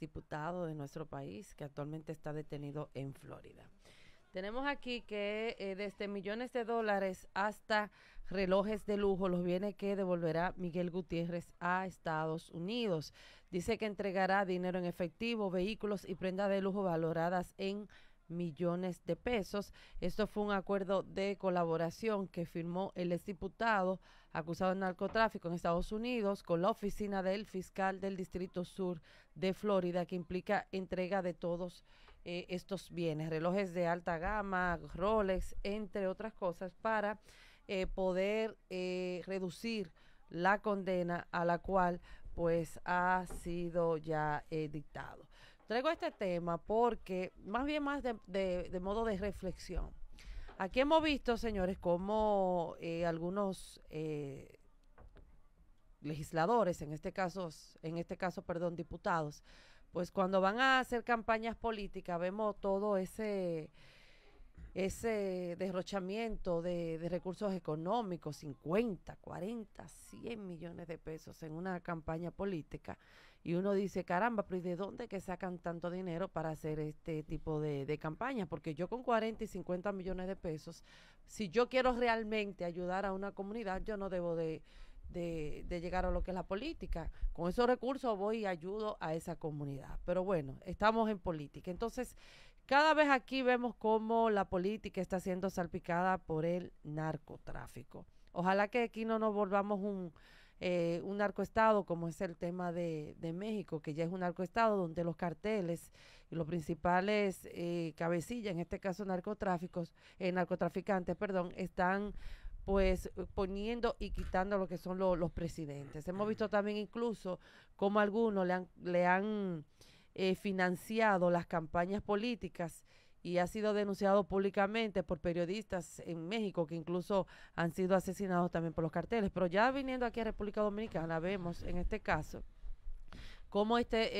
diputado de nuestro país, que actualmente está detenido en Florida. Tenemos aquí que eh, desde millones de dólares hasta relojes de lujo, los bienes que devolverá Miguel Gutiérrez a Estados Unidos. Dice que entregará dinero en efectivo, vehículos y prendas de lujo valoradas en millones de pesos. Esto fue un acuerdo de colaboración que firmó el exdiputado acusado de narcotráfico en Estados Unidos con la oficina del fiscal del Distrito Sur de Florida, que implica entrega de todos eh, estos bienes, relojes de alta gama, Rolex, entre otras cosas, para eh, poder eh, reducir la condena a la cual pues ha sido ya dictado. Traigo este tema porque, más bien más de, modo de reflexión. Aquí hemos visto, señores, cómo eh, algunos eh, legisladores, en este caso, en este caso, perdón, diputados, pues cuando van a hacer campañas políticas, vemos todo ese ese derrochamiento de, recursos económicos, 50, 40, 100 millones de pesos en una campaña política, y uno dice, caramba, pero ¿y de dónde que sacan tanto dinero para hacer este tipo de, de campañas? Porque yo con 40 y 50 millones de pesos, si yo quiero realmente ayudar a una comunidad, yo no debo de, de, llegar a lo que es la política. Con esos recursos voy y ayudo a esa comunidad. Pero bueno, estamos en política. Entonces, cada vez aquí vemos cómo la política está siendo salpicada por el narcotráfico. Ojalá que aquí no nos volvamos un, eh, un narcoestado como es el tema de, México, que ya es un narcoestado donde los carteles y los principales eh, cabecillas, en este caso narcotráficos, eh, narcotraficantes, perdón, están pues poniendo y quitando lo que son los presidentes. Hemos visto también incluso cómo algunos le han, le han eh, financiado las campañas políticas y ha sido denunciado públicamente por periodistas en México que incluso han sido asesinados también por los carteles. Pero ya viniendo aquí a República Dominicana, vemos en este caso cómo este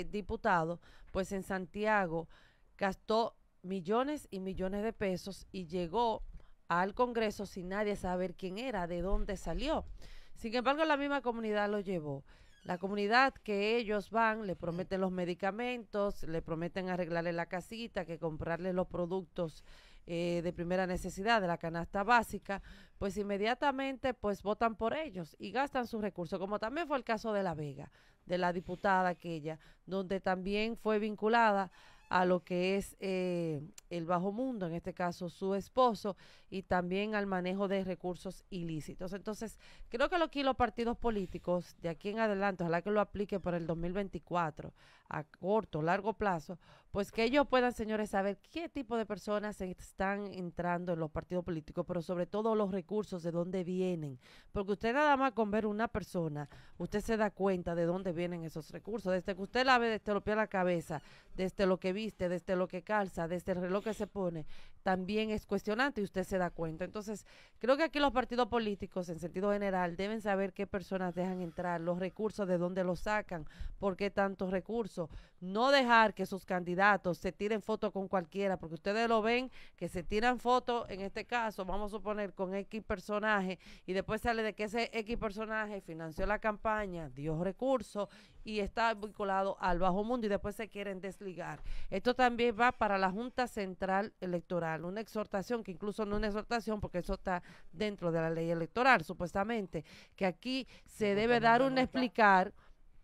eh, diputado, pues en Santiago, gastó millones y millones de pesos y llegó al Congreso sin nadie saber quién era, de dónde salió. Sin embargo, la misma comunidad lo llevó. La comunidad que ellos van, le prometen los medicamentos, le prometen arreglarle la casita, que comprarle los productos eh, de primera necesidad, de la canasta básica, pues inmediatamente pues votan por ellos y gastan sus recursos, como también fue el caso de La Vega, de la diputada aquella, donde también fue vinculada a lo que es eh, el bajo mundo, en este caso su esposo, y también al manejo de recursos ilícitos. Entonces, Creo que aquí los partidos políticos, de aquí en adelante, ojalá que lo aplique para el 2024, a corto, largo plazo, pues que ellos puedan, señores, saber qué tipo de personas están entrando en los partidos políticos, pero sobre todo los recursos, de dónde vienen. Porque usted nada más con ver una persona, usted se da cuenta de dónde vienen esos recursos. Desde que usted la ve, desde lo pie a la cabeza, desde lo que viste, desde lo que calza, desde el reloj que se pone, también es cuestionante y usted se da cuenta. Entonces, creo que aquí los partidos políticos, en sentido general, deben saber qué personas dejan entrar, los recursos, de dónde los sacan, por qué tantos recursos, no dejar que sus candidatos se tiren fotos con cualquiera, porque ustedes lo ven, que se tiran fotos, en este caso, vamos a suponer, con X personaje, y después sale de que ese X personaje financió la campaña, dio recursos y está vinculado al bajo mundo y después se quieren desligar. Esto también va para la Junta Central Electoral, una exhortación que incluso no es una exhortación porque eso está dentro de la ley electoral, supuestamente, que aquí se debe dar un explicar,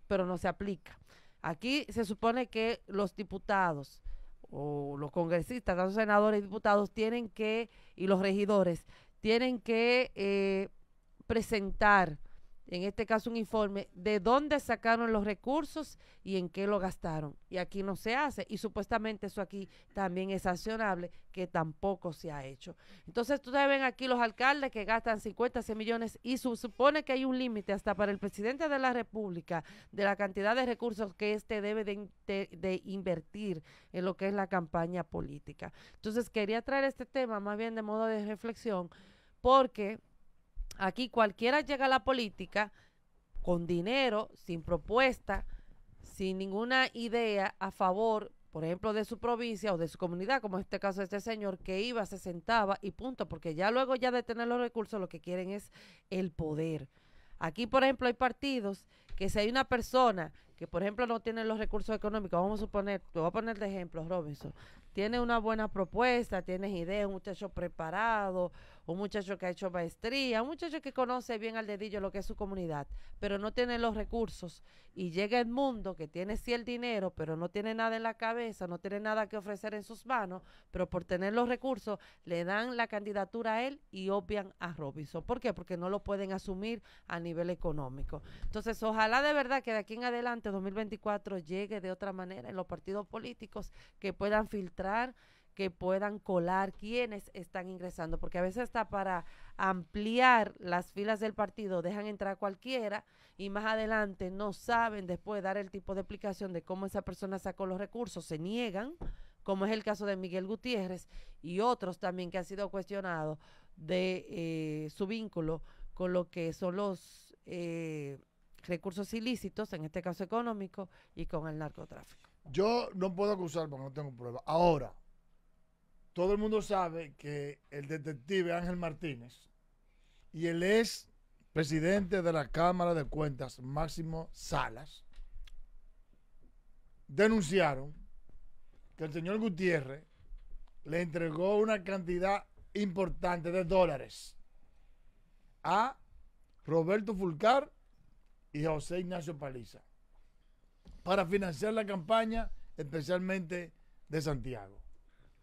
pero no se aplica. Aquí se supone que los diputados o los congresistas, los senadores y diputados tienen que, y los regidores, tienen que eh, presentar en este caso un informe, de dónde sacaron los recursos y en qué lo gastaron. Y aquí no se hace. Y supuestamente eso aquí también es accionable, que tampoco se ha hecho. Entonces, ustedes ven aquí los alcaldes que gastan 50, 100 millones y supone que hay un límite hasta para el presidente de la República de la cantidad de recursos que éste debe de invertir en lo que es la campaña política. Entonces, quería traer este tema más bien de modo de reflexión porque Aquí cualquiera llega a la política con dinero, sin propuesta, sin ninguna idea a favor, por ejemplo, de su provincia o de su comunidad, como en este caso este señor que iba, se sentaba y punto, porque ya luego ya de tener los recursos lo que quieren es el poder. Aquí, por ejemplo, hay partidos que si hay una persona que, por ejemplo, no tiene los recursos económicos, vamos a suponer, te voy a poner de ejemplo, Robinson, tiene una buena propuesta, tienes ideas, un muchacho preparado, un muchacho que ha hecho maestría, un muchacho que conoce bien al dedillo lo que es su comunidad, pero no tiene los recursos y llega el mundo que tiene sí el dinero, pero no tiene nada en la cabeza, no tiene nada que ofrecer en sus manos, pero por tener los recursos le dan la candidatura a él y obvian a Robinson. ¿Por qué? Porque no lo pueden asumir a nivel económico. Entonces, ojalá de verdad que de aquí en adelante 2024 llegue de otra manera en los partidos políticos que puedan filtrar que puedan colar quienes están ingresando, porque a veces está para ampliar las filas del partido dejan entrar cualquiera y más adelante no saben después dar el tipo de explicación de cómo esa persona sacó los recursos, se niegan, como es el caso de Miguel Gutiérrez y otros también que han sido cuestionados de eh, su vínculo con lo que son los... Eh, recursos ilícitos, en este caso económico, y con el narcotráfico. Yo no puedo acusar porque no tengo pruebas. Ahora, todo el mundo sabe que el detective Ángel Martínez y el ex presidente de la Cámara de Cuentas, Máximo Salas, denunciaron que el señor Gutiérrez le entregó una cantidad importante de dólares a Roberto Fulcar y José Ignacio Paliza para financiar la campaña, especialmente de Santiago.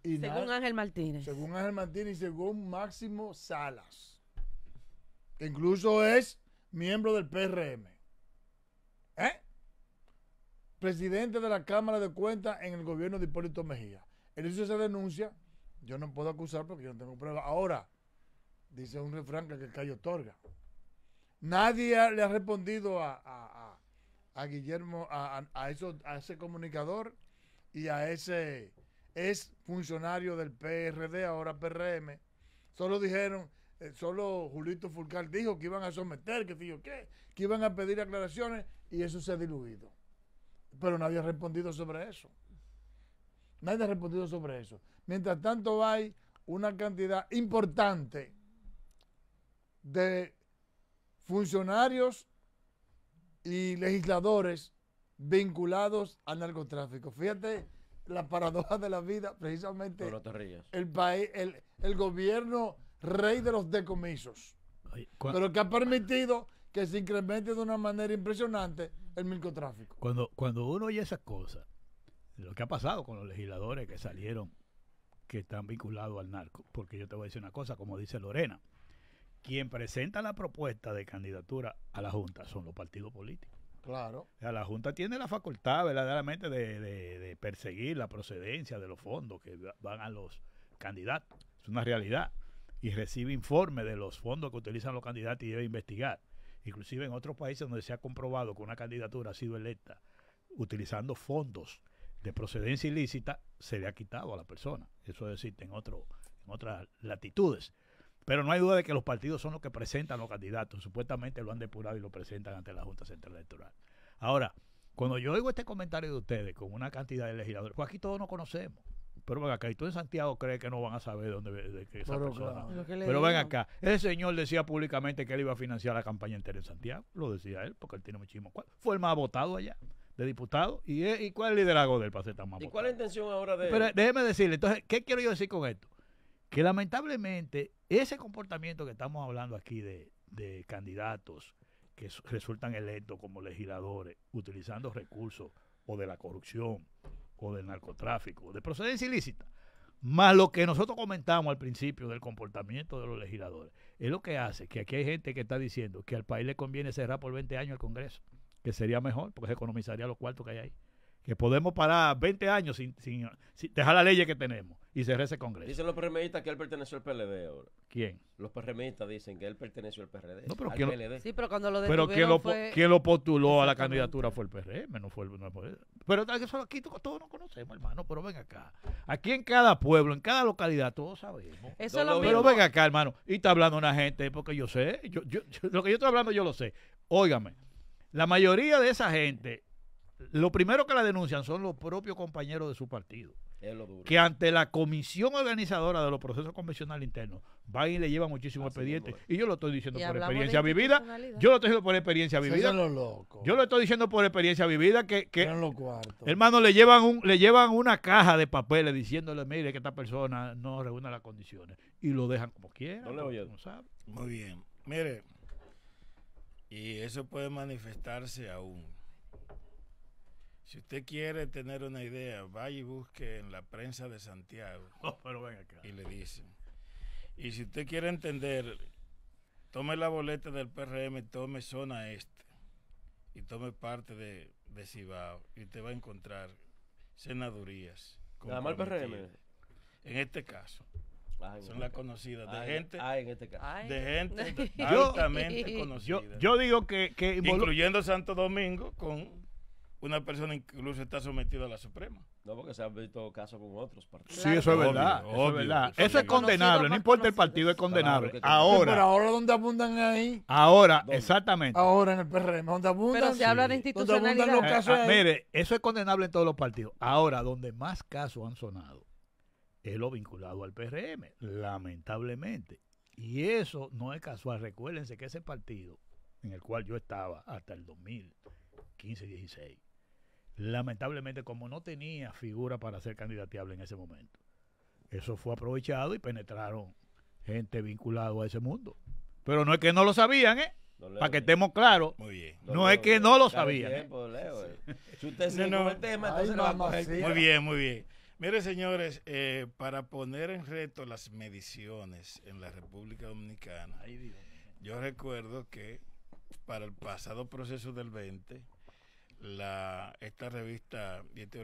según Ángel Martínez. Según Ángel Martínez y según Máximo Salas, que incluso es miembro del PRM. ¿Eh? Presidente de la Cámara de Cuentas en el gobierno de Hipólito Mejía. Él hizo esa denuncia, yo no puedo acusar porque yo no tengo pruebas. Ahora, dice un refrán que el calle otorga. Nadie le ha respondido a, Guillermo, a, a ese comunicador y a ese ex funcionario del PRD, ahora PRM. Solo dijeron, eh, solo Julito Fulcar dijo que iban a someter, que dijo qué, que iban a pedir aclaraciones y eso se ha diluido. Pero nadie ha respondido sobre eso. Nadie ha respondido sobre eso. Mientras tanto hay una cantidad importante de funcionarios y legisladores vinculados al narcotráfico. Fíjate la paradoja de la vida, precisamente el país, el, gobierno rey de los decomisos, pero que ha permitido que se incremente de una manera impresionante el narcotráfico. Cuando, cuando uno oye esas cosas, lo que ha pasado con los legisladores que salieron, que están vinculados al narco, porque yo te voy a decir una cosa, como dice Lorena, quien presenta la propuesta de candidatura a la Junta son los partidos políticos. Claro. la Junta tiene la facultad verdaderamente de, perseguir la procedencia de los fondos que van a los candidatos. Es una realidad. Y recibe informe de los fondos que utilizan los candidatos y debe investigar. Inclusive en otros países donde se ha comprobado que una candidatura ha sido electa utilizando fondos de procedencia ilícita, se le ha quitado a la persona. Eso es en, otro, en otras latitudes. Pero no hay duda de que los partidos son los que presentan los candidatos. Supuestamente lo han depurado y lo presentan ante la Junta Central Electoral. Ahora, cuando yo oigo este comentario de ustedes con una cantidad de legisladores, pues aquí todos nos conocemos. Pero ven acá, y tú en Santiago crees que no van a saber dónde de, esa persona. Pero ven acá, ese señor decía públicamente que él iba a financiar la campaña entera en Santiago. Lo decía él, porque él tiene muchísimo. Fue el más votado allá de diputado. ¿Y, cuál es el liderazgo del tan más ¿Y cuál es la intención ahora de Pero déjeme decirle, entonces, ¿qué quiero yo decir con esto? Que lamentablemente ese comportamiento que estamos hablando aquí de, candidatos que resultan electos como legisladores utilizando recursos o de la corrupción o del narcotráfico, o de procedencia ilícita, más lo que nosotros comentamos al principio del comportamiento de los legisladores, es lo que hace que aquí hay gente que está diciendo que al país le conviene cerrar por 20 años el Congreso, que sería mejor porque se economizaría los cuartos que hay ahí que podemos parar 20 años sin, sin, dejar la ley que tenemos y cerrar ese Congreso. Dicen los PRMistas que él perteneció al PLD ahora. ¿Quién? Los PRMistas dicen que él perteneció al PRD. No, pero al Lo, sí, pero cuando lo Pero quien lo, postuló a la candidatura fue el PRM, no fue no Pero aquí todos nos conocemos, hermano, pero ven acá. Aquí en cada pueblo, en cada localidad, todos sabemos. Eso lo pero ven acá, hermano. Y está hablando una gente, porque yo sé, lo que yo estoy hablando yo lo sé. Óigame, la mayoría de esa gente lo primero que la denuncian son los propios compañeros de su partido. Es lo duro. Que ante la comisión organizadora de los procesos convencionales internos, van y le llevan muchísimos expedientes. Y yo lo estoy diciendo por experiencia vivida. Yo lo estoy diciendo por experiencia vivida. Yo lo estoy diciendo por experiencia vivida que, que hermano, le llevan un, le llevan una caja de papeles diciéndole, mire, que esta persona no reúne las condiciones. Y lo dejan como quiera. No le Muy bien. Mire, y eso puede manifestarse aún si usted quiere tener una idea, vaya y busque en la prensa de Santiago. Oh, pero ven acá. Y le dicen. Y si usted quiere entender, tome la boleta del PRM, tome zona este y tome parte de, Cibao y usted va a encontrar senadurías. Nada más PRM. En este caso. Ah, son este las conocidas de ah, gente ah, en este caso. de gente altamente conocida yo, digo que incluyendo Santo Domingo con una persona incluso está sometida a la Suprema. No, porque se han visto casos con otros partidos. Sí, eso es verdad. eso es, condenable, no importa el partido, es condenable. ahora. Pero ahora, donde abundan ahí? Ahora, exactamente. Ahora en el PRM, donde abundan? Pero se habla de institucionalidad. Ah, ah, mire, eso es condenable en todos los partidos. Ahora, donde más casos han sonado es lo vinculado al PRM, lamentablemente. Y eso no es casual. Recuérdense que ese partido en el cual yo estaba hasta el 2015-16 lamentablemente como no tenía figura para ser candidateable en ese momento, eso fue aprovechado y penetraron gente vinculada a ese mundo. Pero no es que no lo sabían, ¿eh? Para que estemos claros, no es que no lo sabían. ¿eh? Eh. Si usted se entonces vamos a Muy bien, muy bien. Mire, señores, eh, para poner en reto las mediciones en la República Dominicana, yo recuerdo que para el pasado proceso del 20, la, esta revista y este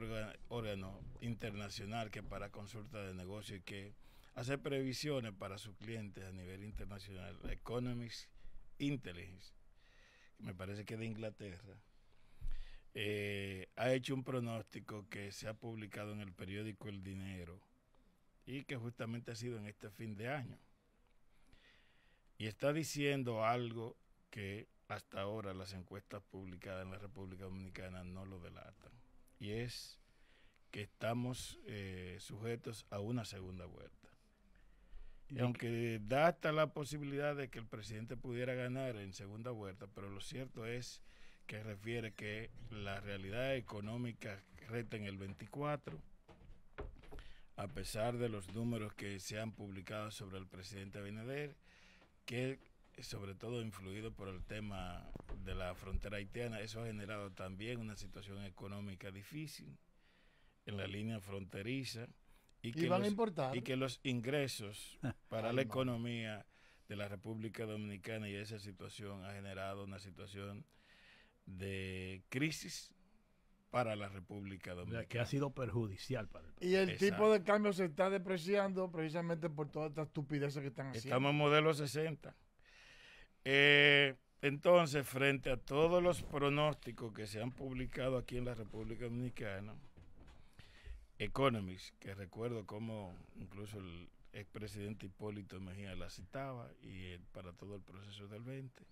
órgano internacional que para consulta de negocio y que hace previsiones para sus clientes a nivel internacional, Economist Intelligence, me parece que de Inglaterra, eh, ha hecho un pronóstico que se ha publicado en el periódico El Dinero y que justamente ha sido en este fin de año. Y está diciendo algo que hasta ahora las encuestas publicadas en la República Dominicana no lo delatan. Y es que estamos eh, sujetos a una segunda vuelta. Y aunque da hasta la posibilidad de que el presidente pudiera ganar en segunda vuelta, pero lo cierto es que refiere que la realidad económica reta en el 24, a pesar de los números que se han publicado sobre el presidente Abinader, que sobre todo influido por el tema de la frontera haitiana, eso ha generado también una situación económica difícil en la línea fronteriza y que, los, que los ingresos para la economía de la República Dominicana y esa situación ha generado una situación de crisis para la República Dominicana. que ha sido perjudicial para el país. Y el tipo de cambio se está depreciando precisamente por todas esta estupidez que están haciendo. Estamos en modelo 60. Eh, entonces, frente a todos los pronósticos que se han publicado aquí en la República Dominicana, Economist, que recuerdo como incluso el expresidente Hipólito Mejía la citaba, y eh, para todo el proceso del 20,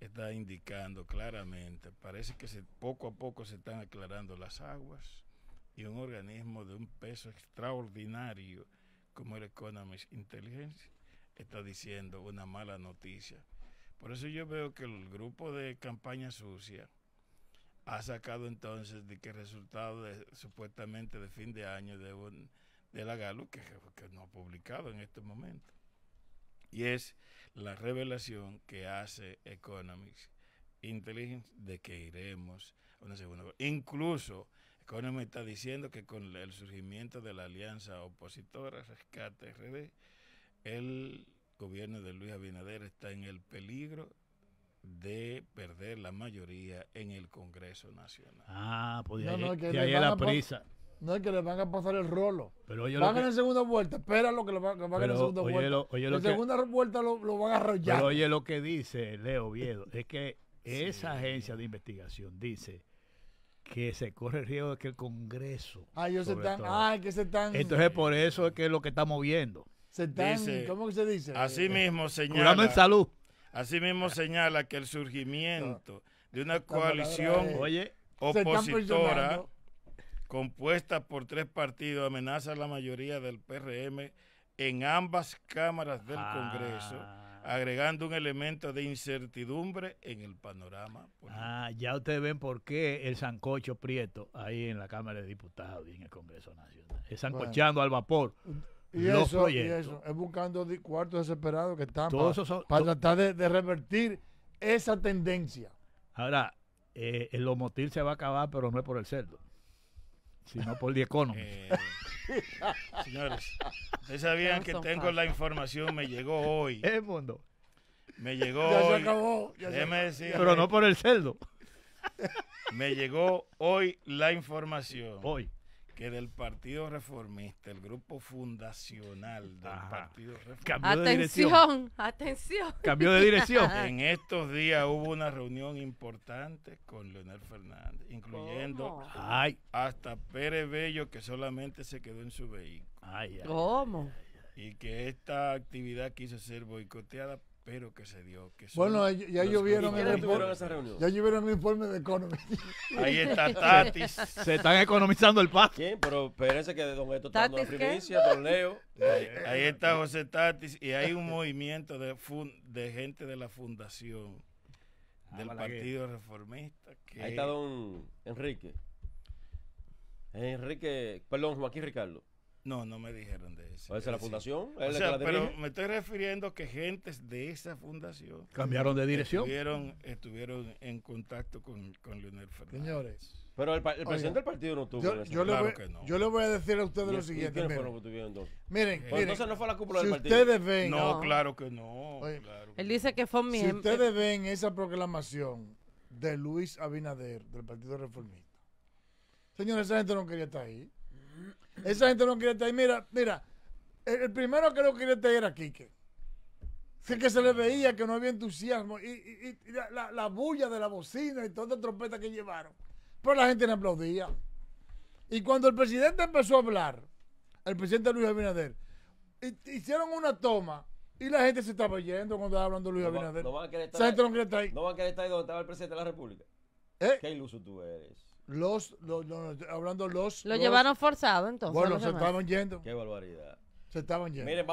está indicando claramente, parece que se, poco a poco se están aclarando las aguas y un organismo de un peso extraordinario como el Economist Intelligence está diciendo una mala noticia por eso yo veo que el grupo de campaña sucia ha sacado entonces de que resultado supuestamente de fin de año de, la GALU, que, no ha publicado en este momento. Y es la revelación que hace Economics Intelligence de que iremos a una segunda. Incluso Economics está diciendo que con el surgimiento de la alianza opositora Rescate RD, el gobierno de Luis Abinader está en el peligro de perder la mayoría en el Congreso Nacional. Ah, pues no, que la prisa. No es que le van a pasar el rolo. Pero oye van en segunda vuelta. espéralo que lo van, en segunda vuelta. Lo, en segunda vuelta lo, van a arrollar. Pero oye lo que dice Leo Viedo. es que esa agencia de investigación dice que se corre el riesgo de que el Congreso. Ah, ellos están. Ah, que se están. Entonces, por eso es que es lo que estamos viendo se dice, ¿cómo se dice? Así eh, mismo eh, señala. señala que el surgimiento de una coalición opositora compuesta por tres partidos amenaza a la mayoría del PRM en ambas cámaras del ah. Congreso, agregando un elemento de incertidumbre en el panorama. Ah, ya ustedes ven por qué el sancocho prieto ahí en la Cámara de Diputados y en el Congreso Nacional. Es sancochando al vapor y eso, Y es buscando cuartos desesperados que están para, tratar de, revertir esa tendencia. Ahora, eh, el homotil se va a acabar, pero no es por el cerdo, sino por el eh, señores, ustedes sabían que tengo la información, me llegó hoy. El mundo. Me llegó ya Se acabó, ya Déjeme Pero no por el cerdo. me llegó hoy la información. Hoy que del Partido Reformista, el grupo fundacional del Partido Reformista. de atención, dirección. atención. Cambió de dirección. en estos días hubo una reunión importante con Leonel Fernández, incluyendo hasta Pérez Bello, que solamente se quedó en su vehículo. Ay, ¿Cómo? Y que esta actividad quiso ser boicoteada Espero que se dio. Que bueno, ya llovieron, el informe, ya llovieron el informe de Economy. Ahí está Tatis. se están economizando el pasto. Sí, Pero espérense que de Don Eto está dando primicia, Don Leo. Ahí, está José Tatis y hay un movimiento de, de gente de la fundación ah, del Partido Reformista. Ahí está Don Enrique. Enrique, perdón, Joaquín Ricardo. No, no me dijeron de eso. ¿Es la fundación? o pero me estoy refiriendo que gentes de esa fundación... ¿Cambiaron de dirección? Estuvieron, en contacto con, con Leonel Fernández. Señores. Pero el, presidente del partido no tuvo yo, Yo, le voy, yo, le voy, a decir a ustedes lo siguiente. Pues miren, entonces no fue la cúpula del partido. ustedes ven... No, claro que no. él dice que fue mi... Si em- ustedes eh, ven esa proclamación de Luis Abinader, del Partido Reformista, señores, esa gente no quería estar ahí. Esa gente no quiere estar ahí. Mira, mira, el, primero que no quiere estar ahí era Quique. Sí que se le veía que no había entusiasmo y, la, bulla de la bocina y toda la trompeta que llevaron. Pero la gente no aplaudía. Y cuando el presidente empezó a hablar, el presidente Luis Abinader, hicieron una toma y la gente se estaba yendo cuando estaba hablando Luis Abinader. gente no van estar, ahí. No van a querer estar ahí donde estaba el presidente de la República. ¿Eh? Qué iluso tú eres. Los, los, hablando los. Lo llevaron forzado entonces. Bueno, se estaban yendo. Qué barbaridad. Se estaban yendo.